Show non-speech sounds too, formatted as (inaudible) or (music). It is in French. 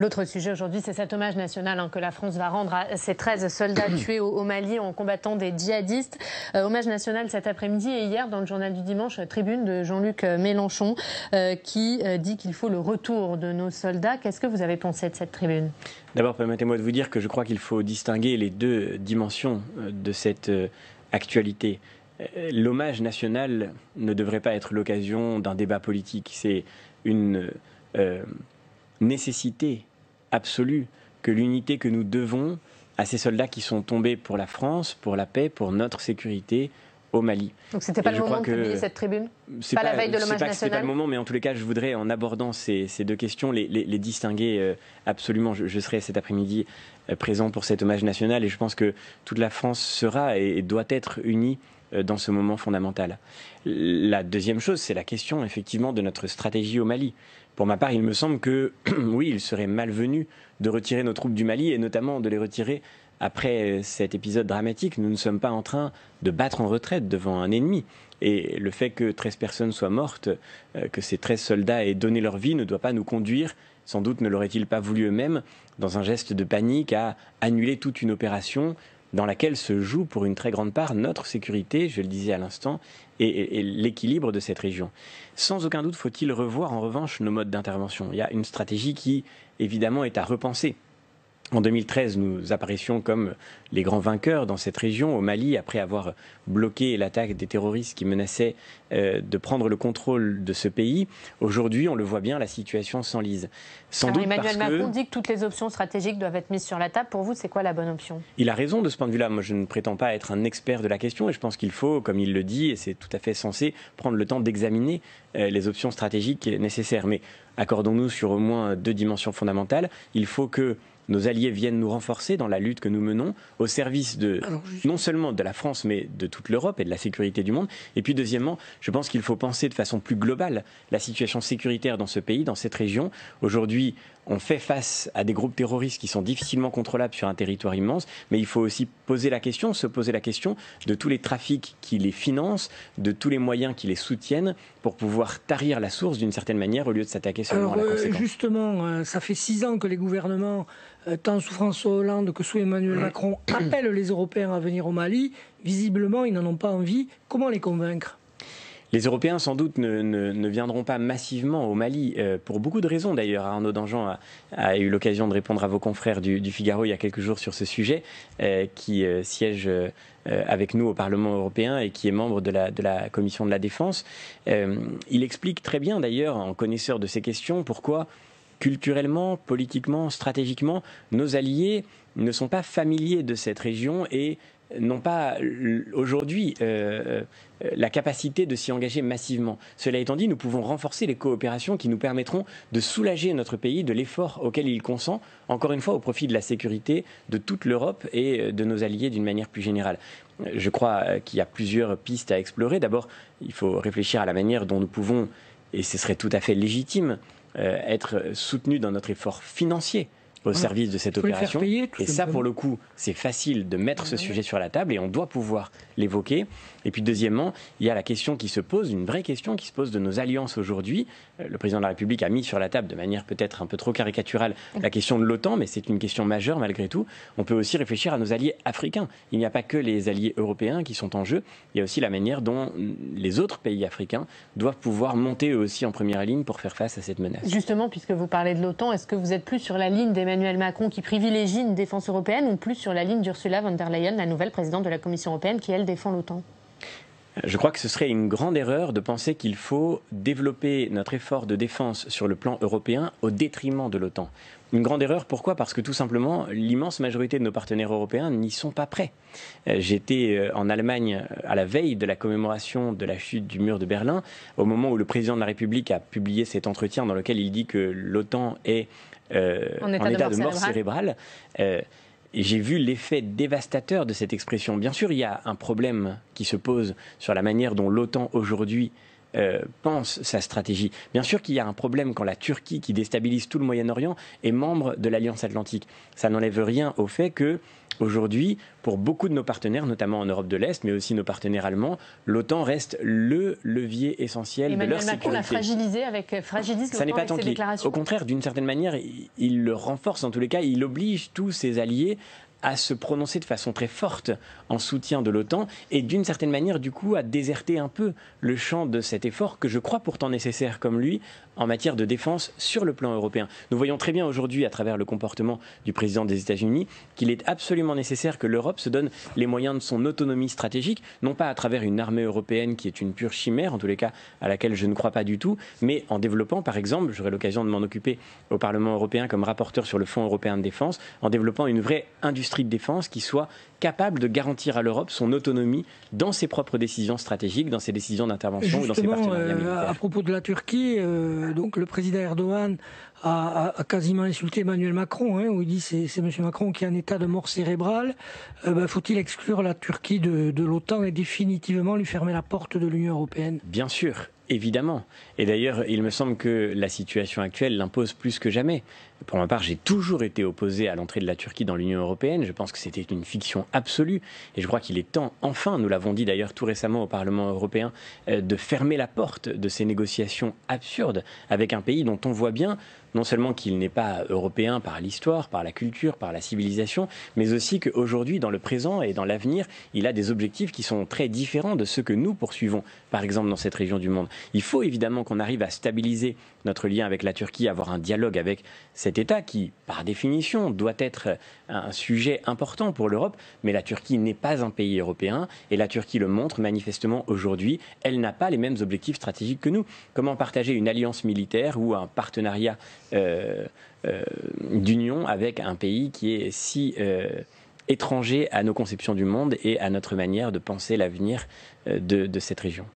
L'autre sujet aujourd'hui, c'est cet hommage national hein, que la France va rendre à ses 13 soldats (clears throat) tués au, Mali en combattant des djihadistes. Euh, hommage national cet après-midi et hier dans le journal du dimanche, euh, tribune de Jean-Luc euh, Mélenchon qui dit qu'il faut le retour de nos soldats. Qu'est-ce que vous avez pensé de cette tribune D'abord, permettez-moi de vous dire que je crois qu'il faut distinguer les deux dimensions de cette actualité. L'hommage national ne devrait pas être l'occasion d'un débat politique. C'est une nécessité absolue que l'unité que nous devons à ces soldats qui sont tombés pour la France, pour la paix, pour notre sécurité, au Mali. Donc c'était pas le moment de publier cette tribune Pas, pas la veille de l'hommage national C'est pas le moment, mais en tous les cas, je voudrais, en abordant ces, deux questions, les, distinguer euh, absolument. Je, serai cet après-midi euh, présent pour cet hommage national et je pense que toute la France sera et doit être unie euh, dans ce moment fondamental. La deuxième chose, c'est la question effectivement de notre stratégie au Mali. Pour ma part, il me semble que (clears throat) oui, il serait malvenu de retirer nos troupes du Mali et notamment de les retirer après euh, cet épisode dramatique, nous ne sommes pas en train de battre en retraite devant un ennemi. Et le fait que 13 personnes soient mortes, euh, que ces 13 soldats aient donné leur vie, ne doit pas nous conduire, sans doute ne l'auraient-ils pas voulu eux-mêmes, dans un geste de panique, à annuler toute une opération dans laquelle se joue pour une très grande part notre sécurité, je le disais à l'instant, et, et l'équilibre de cette région. Sans aucun doute faut-il revoir en revanche nos modes d'intervention. Il y a une stratégie qui, évidemment, est à repenser en 2013, nous apparaissions comme les grands vainqueurs dans cette région. Au Mali, après avoir bloqué l'attaque des terroristes qui menaçaient euh, de prendre le contrôle de ce pays, aujourd'hui, on le voit bien, la situation s'enlise. Sans Emmanuel Macron dit que toutes les options stratégiques doivent être mises sur la table. Pour vous, c'est quoi la bonne option Il a raison de ce point de vue-là. Moi, je ne prétends pas être un expert de la question et je pense qu'il faut, comme il le dit, et c'est tout à fait censé, prendre le temps d'examiner euh, les options stratégiques nécessaires. Mais accordons-nous sur au moins deux dimensions fondamentales. Il faut que nos alliés viennent nous renforcer dans la lutte que nous menons au service de non seulement de la France mais de toute l'Europe et de la sécurité du monde. Et puis deuxièmement, je pense qu'il faut penser de façon plus globale la situation sécuritaire dans ce pays, dans cette région. Aujourd'hui, on fait face à des groupes terroristes qui sont difficilement contrôlables sur un territoire immense, mais il faut aussi poser la question, se poser la question de tous les trafics qui les financent, de tous les moyens qui les soutiennent pour pouvoir tarir la source d'une certaine manière au lieu de s'attaquer seulement à la euh, conséquence. Justement, euh, ça fait six ans que les gouvernements euh, tant sous François Hollande que sous Emmanuel mmh. Macron, (clears throat) appellent les Européens à venir au Mali. Visiblement, ils n'en ont pas envie. Comment les convaincre les Européens, sans doute, ne, viendront pas massivement au Mali, euh, pour beaucoup de raisons d'ailleurs. Arnaud Dangean a, eu l'occasion de répondre à vos confrères du, Figaro il y a quelques jours sur ce sujet, euh, qui siège avec nous au Parlement européen et qui est membre de la Commission de la Défense. il explique très bien d'ailleurs, en connaisseur de ces questions, pourquoi culturellement, politiquement, stratégiquement, nos alliés ne sont pas familiers de cette région et n'ont pas euh, aujourd'hui euh, euh, la capacité de s'y engager massivement. Cela étant dit, nous pouvons renforcer les coopérations qui nous permettront de soulager notre pays de l'effort auquel il consent, encore une fois au profit de la sécurité de toute l'Europe et de nos alliés d'une manière plus générale. Je crois qu'il y a plusieurs pistes à explorer. D'abord, il faut réfléchir à la manière dont nous pouvons, et ce serait tout à fait légitime, euh, être soutenus dans notre effort financier au service de cette opération. et ça, pour le coup, c'est facile de mettre ce sujet sur la table et on doit pouvoir l'évoquer. Et puis deuxièmement, il y a la question qui se pose, une vraie question qui se pose de nos alliances aujourd'hui. Euh, le président de la République a mis sur la table de manière peut-être un peu trop caricaturale la question de l'OTAN, mais c'est une question majeure malgré tout. On peut aussi réfléchir à nos alliés africains. Il n'y a pas que les alliés européens qui sont en jeu, il y a aussi la manière dont les autres pays africains doivent pouvoir monter eux aussi en première ligne pour faire face à cette menace. Justement, puisque vous parlez de l'OTAN, est-ce que vous êtes plus sur la ligne d'Emmanuel Macron qui privilégie une défense européenne ou plus sur la ligne d'Ursula von der Leyen, la nouvelle présidente de la Commission européenne qui, elle, défend l'OTAN je crois que ce serait une grande erreur de penser qu'il faut développer notre effort de défense sur le plan européen au détriment de l'OTAN. Une grande erreur, pourquoi Parce que tout simplement, l'immense majorité de nos partenaires européens n'y sont pas prêts. Euh, j'étais euh, en Allemagne euh, à la veille de la commémoration de la chute du mur de Berlin, au moment où le président de la République a publié cet entretien dans lequel il dit que l'OTAN est en état, de, mort cérébrale j'ai vu l'effet dévastateur de cette expression. Bien sûr, il y a un problème qui se pose sur la manière dont l'OTAN aujourd'hui euh, pense sa stratégie. Bien sûr qu'il y a un problème quand la Turquie, qui déstabilise tout le Moyen-Orient, est membre de l'Alliance atlantique. Ça n'enlève rien au fait que Aujourd'hui, pour beaucoup de nos partenaires, notamment en Europe de l'Est, mais aussi nos partenaires allemands, l'OTAN reste le levier essentiel de leur Macron sécurité. Macron l'a fragilisé avec euh, fragilise n'est pas Au contraire, d'une certaine manière, il, il le renforce. En tous les cas, il oblige tous ses alliés à se prononcer de façon très forte en soutien de l'OTAN et d'une certaine manière du coup à déserter un peu le champ de cet effort que je crois pourtant nécessaire comme lui en matière de défense sur le plan européen. Nous voyons très bien aujourd'hui à travers le comportement du président des États-Unis qu'il est absolument nécessaire que l'Europe se donne les moyens de son autonomie stratégique, non pas à travers une armée européenne qui est une pure chimère, en tous les cas à laquelle je ne crois pas du tout, mais en développant par exemple, j'aurai l'occasion de m'en occuper au Parlement européen comme rapporteur sur le Fonds européen de défense, en développant une vraie industrie de défense qui soit capable de garantir à l'Europe son autonomie dans ses propres décisions stratégiques, dans ses décisions d'intervention et dans ses partenariats euh, militaires. À propos de la Turquie, euh, donc le président Erdogan a, quasiment insulté Emmanuel Macron, hein, où il dit c'est c'est M. Macron qui est un état de mort cérébrale. Euh, ben, faut-il exclure la Turquie de l'OTAN et définitivement lui fermer la porte de l'Union européenne Bien sûr. Évidemment. Et d'ailleurs, il me semble que la situation actuelle l'impose plus que jamais. Pour ma part, j'ai toujours été opposé à l'entrée de la Turquie dans l'Union européenne. Je pense que c'était une fiction absolue. Et je crois qu'il est temps, enfin, nous l'avons dit d'ailleurs tout récemment au Parlement européen, euh, de fermer la porte de ces négociations absurdes avec un pays dont on voit bien non seulement qu'il n'est pas européen par l'histoire, par la culture, par la civilisation, mais aussi qu'aujourd'hui, dans le présent et dans l'avenir, il a des objectifs qui sont très différents de ceux que nous poursuivons, par exemple, dans cette région du monde. Il faut évidemment qu'on arrive à stabiliser notre lien avec la Turquie, avoir un dialogue avec cet État qui, par définition, doit être un sujet important pour l'Europe. Mais la Turquie n'est pas un pays européen et la Turquie le montre manifestement aujourd'hui. Elle n'a pas les mêmes objectifs stratégiques que nous. Comment partager une alliance militaire ou un partenariat euh, euh, d'union avec un pays qui est si euh, étranger à nos conceptions du monde et à notre manière de penser l'avenir de cette région